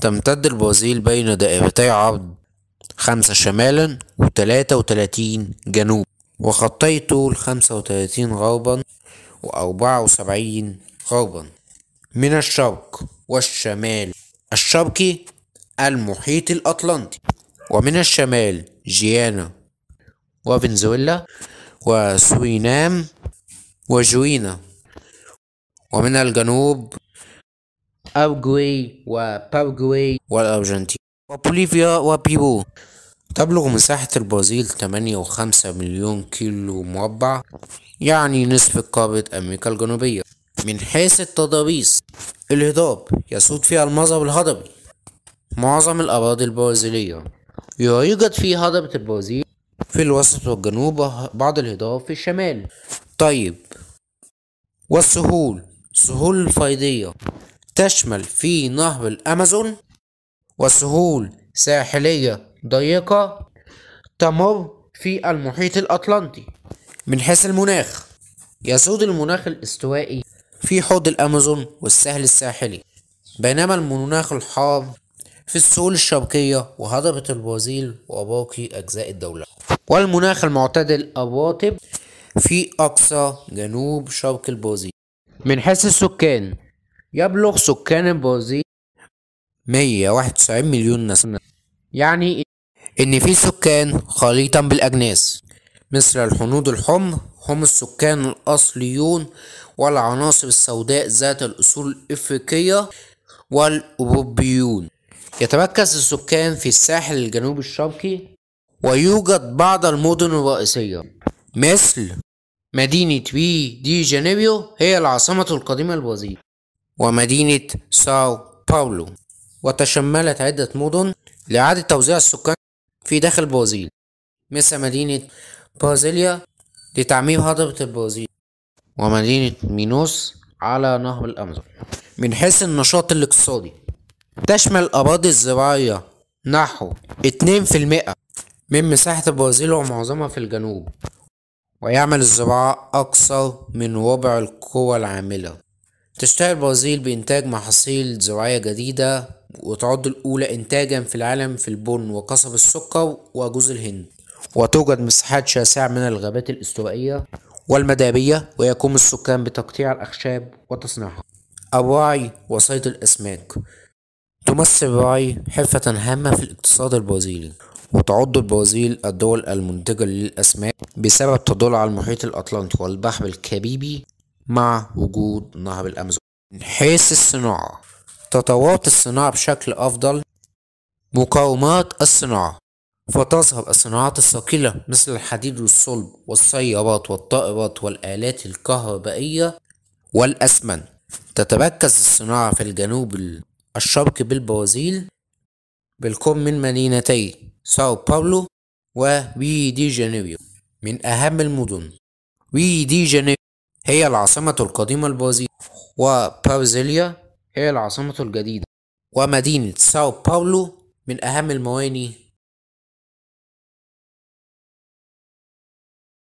تمتد البرازيل بين دائرتي عرض خمسة شمالا وتلاتة وتلاتين جنوب وخطي طول خمسة وتلاتين غربا وأربعة وسبعين غربا من الشرق والشمال الشرقي المحيط الأطلنطي ومن الشمال جيانا وفنزويلا وسوينام وجوينا ومن الجنوب أوروغواي وباراغواي والأرجنتين وبوليفيا وبيرو تبلغ مساحة البرازيل 8.5 مليون كيلو مربع يعني نصف قارة أمريكا الجنوبية من حيث التضاريس الهضاب يسود فيها المذهب الهضبي معظم الأراضي البرازيلية يوجد في هضبة البرازيل في الوسط والجنوب بعض الهضاب في الشمال طيب والسهول سهول الفيضية تشمل في نهر الأمازون وسهول ساحلية ضيقة تمر في المحيط الأطلنطي من حيث المناخ يسود المناخ الاستوائي في حوض الأمازون والسهل الساحلي بينما المناخ الحار في السهول الشرقية وهضبة البرازيل وباقي أجزاء الدولة والمناخ المعتدل الرطب في أقصى جنوب شرق البرازيل من حيث السكان يبلغ سكان البرازيل 191 مليون نسمة يعني إن في سكان خليطا بالأجناس مثل الحنود الحمر هم السكان الأصليون والعناصر السوداء ذات الأصول الإفريقية والأوروبيون يتمركز السكان في الساحل الجنوبي الشرقي ويوجد بعض المدن الرئيسية مثل مدينة ري دي جانيريو هي العاصمة القديمة للبرازيل ومدينة ساو باولو وتشملت عدة مدن لإعادة توزيع السكان في داخل البرازيل مثل مدينة بازيليا لتعميم هضبة البرازيل ومدينة مينوس على نهر الأمازون من حيث النشاط الاقتصادي تشمل الأراضي الزراعية نحو 2% من مساحة البرازيل ومعظمها في الجنوب ويعمل الزراعة أكثر من ربع القوى العاملة تشتهر البرازيل بإنتاج محاصيل زراعية جديدة وتعد الأولى إنتاجا في العالم في البن وقصب السكر وجوز الهند وتوجد مساحات شاسعة من الغابات الاستوائية والمدارية ويقوم السكان بتقطيع الأخشاب وتصنيعها الرعي وصيد الأسماك تمثل الرعي حرفة هامة في الاقتصاد البرازيلي وتعد البرازيل الدول المنتجة للأسماك بسبب تدل على المحيط الأطلنطي والبحر الكاريبي مع وجود نهر الأمازون من حيث الصناعة تتواطى الصناعة بشكل أفضل مقاومات الصناعة فتظهر الصناعات الثقيلة مثل الحديد والصلب والسيارات والطائرات والآلات الكهربائية والأسمنت تتركز الصناعة في الجنوب الشرقي بالبرازيل بالقرب من مدينتي ساو باولو وري دي جانيريو من أهم المدن ري دي جانيريو هي العاصمة القديمة البرازيل وبرازيليا هي العاصمة الجديدة ومدينة ساو باولو من أهم الموانئ